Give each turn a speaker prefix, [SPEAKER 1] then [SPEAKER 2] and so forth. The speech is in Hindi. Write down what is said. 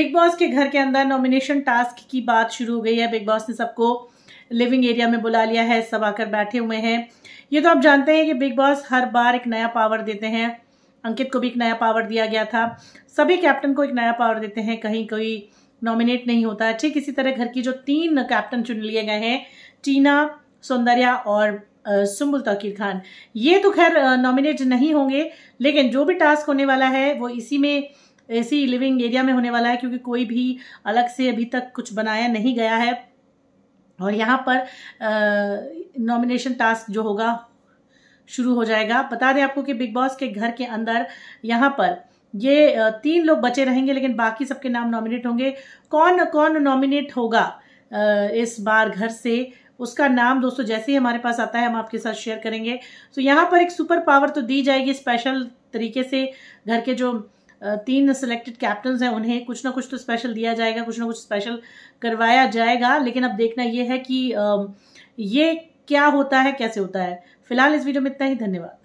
[SPEAKER 1] बिग बॉस के घर के अंदर नॉमिनेशन टास्क की बात शुरू हो गई है बिग बॉस ने सबको लिविंग एरिया में बुला लिया है सब आकर बैठे हुए हैं ये तो आप जानते हैं कि बिग बॉस हर बार एक नया पावर देते हैं अंकित को भी एक नया पावर दिया गया था सभी कैप्टन को एक नया पावर देते हैं कहीं कोई नॉमिनेट नहीं होता है ठीक इसी तरह घर की जो तीन कैप्टन चुन लिए गए हैं टीना सौंदर्या और सुम्बुल तौकीर खान ये तो खैर नॉमिनेट नहीं होंगे लेकिन जो भी टास्क होने वाला है वो इसी में ऐसी लिविंग एरिया में होने वाला है क्योंकि कोई भी अलग से अभी तक कुछ बनाया नहीं गया है और यहाँ पर नॉमिनेशन टास्क जो होगा शुरू हो जाएगा बता दें आपको कि बिग बॉस के घर के अंदर यहाँ पर ये तीन लोग बचे रहेंगे लेकिन बाकी सबके नाम नॉमिनेट होंगे कौन कौन नॉमिनेट होगा इस बार घर से उसका नाम दोस्तों जैसे ही हमारे पास आता है हम आपके साथ शेयर करेंगे तो यहाँ पर एक सुपर पावर तो दी जाएगी स्पेशल तरीके से घर के जो तीन सिलेक्टेड कैप्टन हैं उन्हें कुछ ना कुछ तो स्पेशल दिया जाएगा कुछ ना कुछ स्पेशल करवाया जाएगा लेकिन अब देखना यह है कि ये क्या होता है कैसे होता है फिलहाल इस वीडियो में इतना ही धन्यवाद